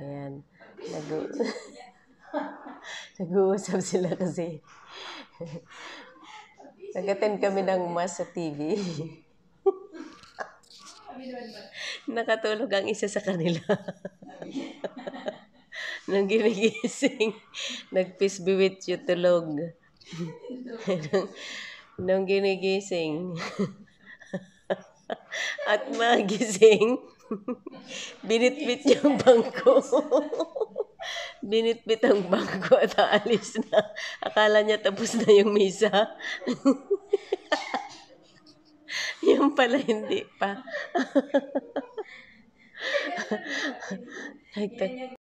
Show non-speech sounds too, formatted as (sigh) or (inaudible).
Ayan. Nag (laughs) Nag-uusap sila kasi. (laughs) Nag-attend kami ng mas sa TV. (laughs) Nakatulog ang isa sa kanila. Nang ginigising, nag with you tulog. nung, nung ginigising, at magising, binitbit yung bangko. binitbit ang bangko at aalis na. Akala niya tapos na yung misa. yung pala hindi pa. like